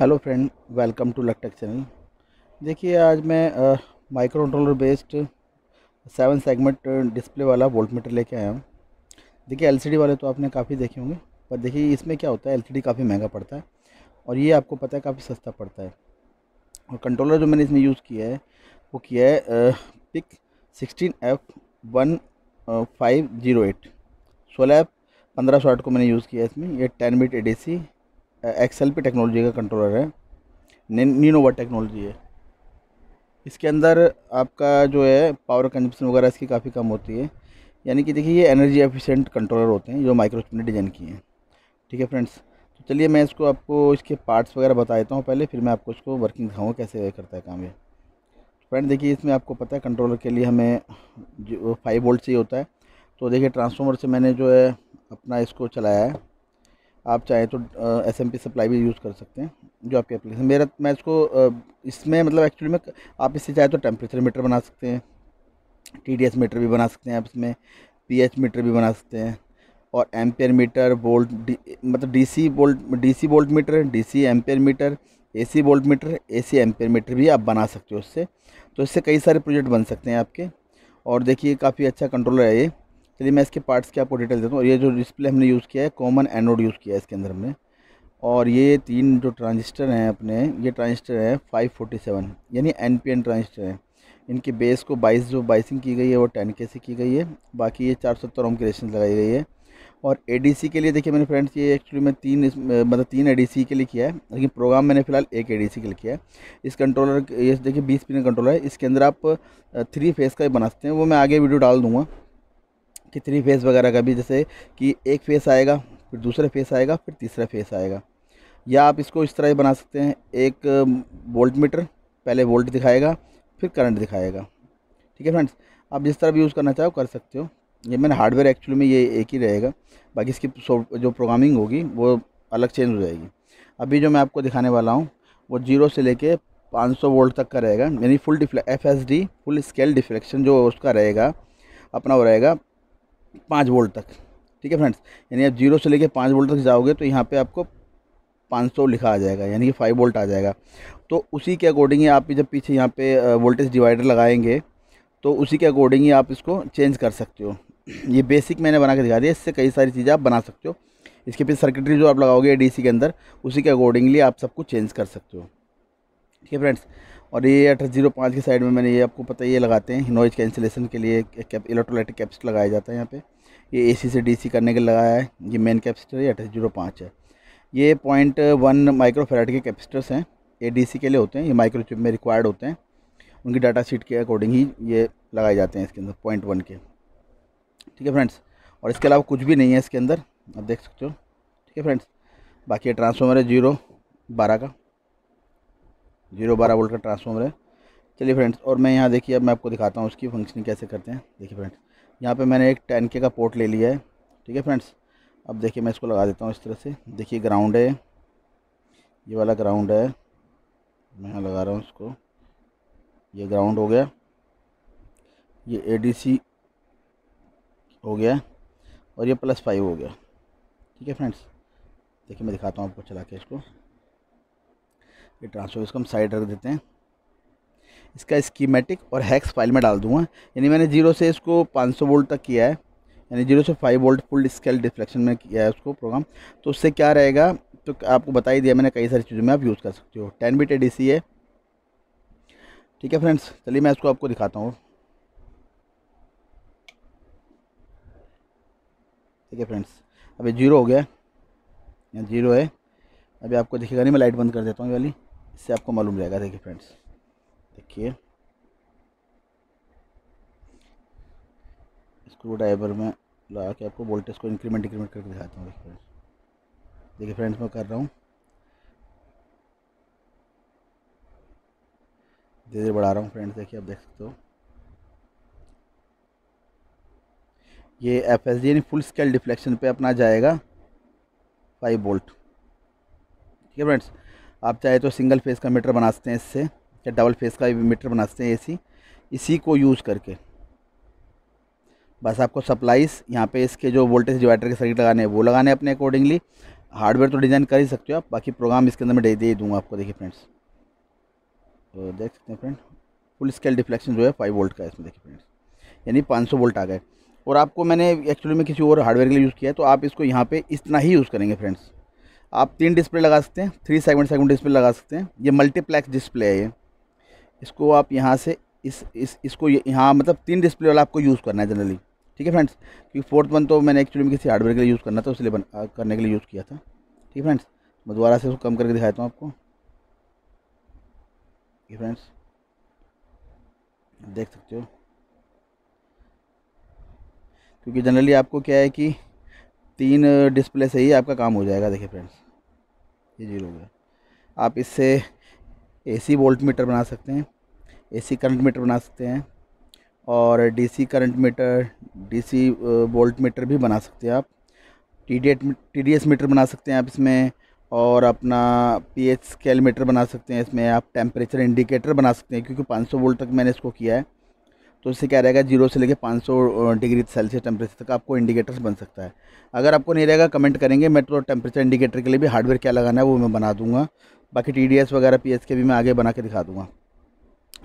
hello friend welcome to luck tech channel देखिए आज मैं microcontroller based seven segment display वाला वोल्ट मीटर लेके आया हूँ देखिए एलसीडी वाले तो आपने काफ़ी देखे होंगे पर देखिए इसमें क्या होता है एलसीडी काफ़ी महंगा पड़ता है और ये आपको पता है काफ़ी सस्ता पड़ता है और कंट्रोलर जो मैंने इसमें यूज़ किया है वो किया है PIC sixteen F one five zero eight सोलह एफ पंद्रह सौ आठ को मैंने यूज़ किया है इसमें ये टेन मीट ए एक्सेल पी टेक्नोलॉजी का कंट्रोलर है नीनोवा टेक्नोलॉजी है इसके अंदर आपका जो है पावर कंजप्शन वगैरह इसकी काफ़ी कम होती है यानी कि देखिए ये एनर्जी एफिशिएंट कंट्रोलर होते हैं जो माइक्रोस्पिन ने डिज़ाइन किए हैं ठीक है फ्रेंड्स तो चलिए मैं इसको आपको इसके पार्ट्स वगैरह बता देता हूँ पहले फिर मैं आपको इसको वर्किंग दिखाऊँगा कैसे करता है काम ये फ्रेंड देखिए इसमें आपको पता है कंट्रोलर के लिए हमें जो फाइव वोल्ट ही होता है तो देखिए ट्रांसफॉर्मर से मैंने जो है अपना इसको चलाया है आप चाहे तो एस एम पी सप्लाई भी यूज़ कर सकते हैं जो आपके एप्लीकेशन मेरा मैं इसको इसमें मतलब एक्चुअली में आप इससे चाहे तो टेम्परेचर मीटर बना सकते हैं टी डी एस मीटर भी बना सकते हैं आप इसमें पी एच मीटर भी बना सकते हैं और एम्पेयर मीटर वोल्ट मतलब DC volt DC volt meter DC ampere meter AC volt meter AC ampere meter भी आप बना सकते हो उससे तो इससे कई सारे प्रोजेक्ट बन सकते हैं आपके और देखिए काफ़ी अच्छा कंट्रोलर है ये चलिए मैं इसके पार्ट्स के आपको डिटेल देता हूँ ये जो डिस्प्ले हमने यूज़ किया है कॉमन एनोड यूज़ किया है इसके अंदर हमने और ये तीन जो ट्रांजिस्टर हैं अपने ये ट्रांजिस्टर है 547 यानी एन पी एन ट्रांजिस्टर है इनके बेस को 22 जो बाइसिंग की गई है वो 10 के से की गई है बाकी ये चार सत्तर ओम की रेशन लगाई गई है और ए के लिए देखिए मैंने फ्रेंड्स ये एक्चुअली मैं तीन मतलब तीन ए के लिए किया है लेकिन प्रोग्राम मैंने फिलहाल एक ए के लिए किया है इस कंट्रोलर ये देखिए बीस पिन कंट्रोलर है इसके अंदर आप थ्री फेस का ही बना सकते हैं वो मैं आगे वीडियो डाल दूँगा कि थ्री फेस वगैरह का भी जैसे कि एक फेस आएगा फिर दूसरा फेस आएगा फिर तीसरा फेस आएगा या आप इसको इस तरह ही बना सकते हैं एक वोल्ट मीटर पहले वोल्ट दिखाएगा फिर करंट दिखाएगा ठीक है फ्रेंड्स आप जिस तरह भी यूज़ करना चाहो कर सकते हो ये मैंने हार्डवेयर एक्चुअली में ये एक ही रहेगा बाकी इसकी जो प्रोग्रामिंग होगी वो अलग चेंज हो जाएगी अभी जो मैं आपको दिखाने वाला हूँ वो जीरो से लेके 500 वोल्ट तक का रहेगा यानी full F S D full scale deflection जो उसका रहेगा अपना वो रहेगा पाँच वोल्ट तक ठीक है फ्रेंड्स यानी आप जीरो से लेके पाँच वोल्ट तक जाओगे तो यहाँ पे आपको पाँच सौ लिखा आ जाएगा यानी कि फाइव वोल्ट आ जाएगा तो उसी के अकॉर्डिंग आप जब पीछे यहाँ पे वोल्टेज डिवाइडर लगाएंगे तो उसी के अकॉर्डिंग आप इसको चेंज कर सकते हो ये बेसिक मैंने बना के दिखा दिया इससे कई सारी चीज़ें आप बना सकते हो इसके पीछे सर्किटरी जो आप लगाओगे डीसी के अंदर उसी के अकॉर्डिंगली आप सब कुछ चेंज कर सकते हो ठीक है फ्रेंड्स और ये अठारह जीरो पाँच की साइड में मैंने ये आपको पता ये लगाते हैं नॉइज़ कैंसिलेशन के लिए कैप इलेक्ट्रोलाइटिक कैप्सिट लगाया जाता है यहाँ पे ये एसी से डीसी करने के लगाया है ये मेन कैपेसिटर है अठारह जीरो पाँच है ये पॉइंट वन माइक्रोफेराइट के कैपेसिटर्स हैं ये डीसी के लिए होते हैं ये माइक्रोचिप में रिक्वायर्ड होते हैं उनकी डाटा शीट के अकॉर्डिंग ही ये लगाए जाते हैं इसके अंदर पॉइंट वन के ठीक है फ्रेंड्स और इसके अलावा कुछ भी नहीं है इसके अंदर आप देख सकते हो ठीक है फ्रेंड्स बाकी ट्रांसफॉर्मर है जीरो बारह का जीरो बारह वोल्ट का ट्रांसफॉर्मर है चलिए फ्रेंड्स और मैं यहाँ देखिए अब मैं आपको दिखाता हूँ उसकी फंक्शनिंग कैसे करते हैं देखिए फ्रेंड्स यहाँ पे मैंने एक टेन के का पोर्ट ले लिया है ठीक है फ्रेंड्स अब देखिए मैं इसको लगा देता हूँ इस तरह से देखिए ग्राउंड है ये वाला ग्राउंड है मैं यहाँ लगा रहा हूँ इसको ये ग्राउंड हो गया ये ए हो गया और ये प्लस फाइव हो गया ठीक है फ्रेंड्स देखिए मैं दिखाता हूँ आपको चला के इसको ये ट्रांसफर इसको हम साइड रख देते हैं इसका स्कीमेटिक और हैक्स फाइल में डाल दूंगा यानी मैंने जीरो से इसको 500 वोल्ट तक किया है यानी जीरो से five volt full scale deflection में किया है उसको प्रोग्राम तो उससे क्या रहेगा तो आपको बता ही दिया मैंने कई सारी चीज़ों में आप यूज़ कर सकते हो टेन बिट सी है ठीक है फ्रेंड्स चलिए मैं इसको आपको दिखाता हूँ ठीक है फ्रेंड्स अभी जीरो हो गया यहाँ जीरो है अभी आपको दिखेगा नहीं मैं लाइट बंद कर देता हूँ वाली इससे आपको मालूम रहेगा देखिए फ्रेंड्स देखिए स्क्रू ड्राइवर में लगा के आपको वोल्टेज को इंक्रीमेंट इंक्रीमेंट करके दिखाता हूँ देखिए फ्रेंड्स देखिए फ्रेंड्स मैं कर रहा हूँ धीरे धीरे बढ़ा रहा हूँ फ्रेंड्स देखिए आप देख सकते हो ये एफ एस डी यानी फुल स्केल डिफ्लेक्शन पे अपना जाएगा फाइव वोल्ट ठीक है फ्रेंड्स आप चाहे तो सिंगल फेस का मीटर बना सकते हैं इससे या डबल फेस का मीटर बना सकते हैं इसी इसी को यूज़ करके बस आपको सप्लाइज यहाँ पे इसके जो वोल्टेज डिवाइडर के सर्किट लगाने हैं वो लगाने हैं अपने अकॉर्डिंगली हार्डवेयर तो डिज़ाइन कर ही सकते हो आप बाकी प्रोग्राम इसके अंदर मैं दे दे दूँगा आपको देखिए फ्रेंड्स तो देख सकते हैं फ्रेंड फुल स्केल डिफ्लेक्शन जो है फाइव वोल्ट का है इसमें देखिए फ्रेंड्स यानी पाँच सौ वोल्ट आ गए और आपको मैंने एक्चुअली में किसी और हार्डवेयर के लिए यूज़ किया है तो आप इसको यहाँ पर इतना ही यूज़ करेंगे फ्रेंड्स आप तीन डिस्प्ले लगा सकते हैं थ्री सेगमेंट सेगमेंट डिस्प्ले लगा सकते हैं ये मल्टीप्लेक्स डिस्प्ले है ये इसको आप यहाँ से इस इस इसको यहाँ मतलब तीन डिस्प्ले वाला आपको यूज़ करना है जनरली ठीक है फ्रेंड्स क्योंकि फोर्थ वन तो मैंने एक्चुअली में किसी हार्डवेयर के लिए यूज़ करना था उसलिए बन करने के लिए यूज़ किया था ठीक है फ्रेंड्स मैं दोबारा से उसको कम करके दिखाता हूँ आपको ठीक है फ्रेंड्स देख सकते हो क्योंकि जनरली आपको क्या है कि तीन डिस्प्ले से ही आपका काम हो जाएगा देखिए फ्रेंड्स ये जीरो हो गया आप इससे एसी वोल्ट मीटर बना सकते हैं एसी करंट मीटर बना सकते हैं और DC current meter DC volt meter भी बना सकते हैं आप टी डी मीटर बना सकते हैं आप इसमें और अपना पीएच स्केल मीटर बना सकते हैं इसमें आप टेम्परेचर इंडिकेटर बना सकते हैं क्योंकि 500 वोल्ट तक मैंने इसको किया है तो इससे क्या रहेगा जीरो से लेकर 500 डिग्री सेल्सियस टेम्परेचर तक आपको इंडिकेटर्स बन सकता है अगर आपको नहीं रहेगा कमेंट करेंगे मैं तो टेम्परेचर इंडिकेटर के लिए भी हार्डवेयर क्या लगाना है वो मैं बना दूंगा बाकी टी वगैरह पी के भी मैं आगे बना के दिखा दूँगा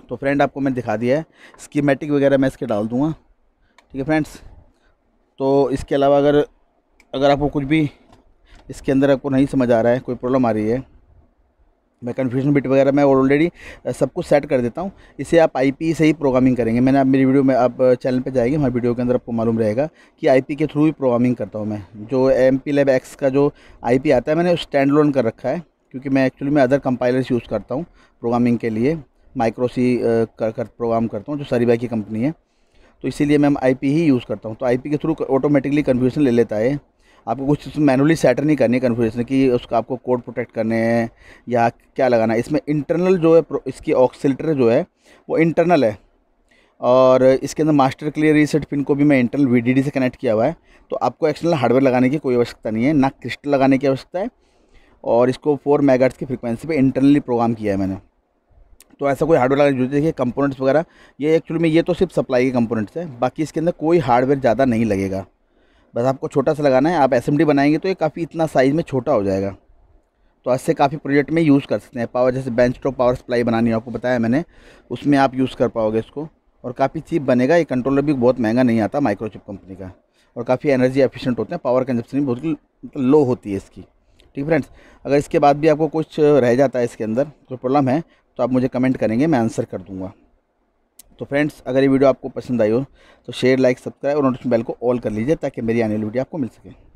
तो फ्रेंड आपको मैंने दिखा दिया है स्कीमेटिक वगैरह मैं इसके डाल दूँगा ठीक है फ्रेंड्स तो इसके अलावा अगर अगर आपको कुछ भी इसके अंदर आपको नहीं समझ आ रहा है कोई प्रॉब्लम आ रही है मैं कन्फ्यूजन बिट वगैरह मैं ऑलरेडी सब कुछ सेट कर देता हूँ इसे आप आईपी से ही प्रोग्रामिंग करेंगे मैंने आप मेरी वीडियो में आप चैनल पे जाएंगे हमारे वीडियो के अंदर आपको मालूम रहेगा कि आईपी के थ्रू ही प्रोग्रामिंग करता हूँ मैं जो एम पी लेब एक्स का जो आईपी आता है मैंने स्टैंड लोन कर रखा है क्योंकि मैं एक्चुअली मैं अदर कंपाइलर्स यूज़ करता हूँ प्रोग्रामिंग के लिए माइक्रोसी कर, कर प्रोग्राम करता हूँ जो सरीबा की कंपनी है तो इसीलिए मैं आई ही यूज़ करता हूँ तो आई के थ्रू ऑटोमेटिकली कन्फ्यूजन ले लेता है आपको कुछ मैनुअली सेटर नहीं करनी कन्फिग्रेशन की उसका आपको कोड प्रोटेक्ट करने हैं या क्या लगाना है इसमें इंटरनल जो है इसकी ऑक्सीटर जो है वो इंटरनल है और इसके अंदर मास्टर क्लियर रीसेट पिन को भी मैं इंटरनल वीडीडी से कनेक्ट किया हुआ है तो आपको एक्सटर्नल हार्डवेयर लगाने की कोई आवश्यकता नहीं है ना क्रिस्टल लगाने की आवश्यकता है और इसको फोर मेगाट्स की फ्रिक्वेंसी पर इंटरनली प्रोग्राम किया है मैंने तो ऐसा कोई हार्डवेयर लगाने जरूरत देखिए कंपोनेंट्स वगैरह ये एक्चुअली में ये तो सिर्फ सप्लाई के कंपोनेंट्स हैं बाकी इसके अंदर कोई हार्डवेयर ज़्यादा नहीं लगेगा बस आपको छोटा सा लगाना है आप एस बनाएंगे तो ये काफ़ी इतना साइज़ में छोटा हो जाएगा तो ऐसे काफ़ी प्रोजेक्ट में यूज़ कर सकते हैं पावर जैसे बेंच टॉप पावर सप्लाई बनानी है आपको बताया मैंने उसमें आप यूज़ कर पाओगे इसको और काफ़ी चीप बनेगा ये कंट्रोलर भी बहुत महंगा नहीं आता माइक्रोचिप कंपनी का और काफ़ी एनर्जी एफिशिएंट होते हैं पावर कंजप्शन भी बहुत लो मतलब होती है इसकी ठीक फ्रेंड्स अगर इसके बाद भी आपको कुछ रह जाता है इसके अंदर कोई प्रॉब्लम है तो आप मुझे कमेंट करेंगे मैं आंसर कर दूँगा तो फ्रेंड्स अगर ये वीडियो आपको पसंद आई हो तो शेयर लाइक सब्सक्राइब और नोटिफिकेशन बेल को ऑल कर लीजिए ताकि मेरी आने वाली वीडियो आपको मिल सके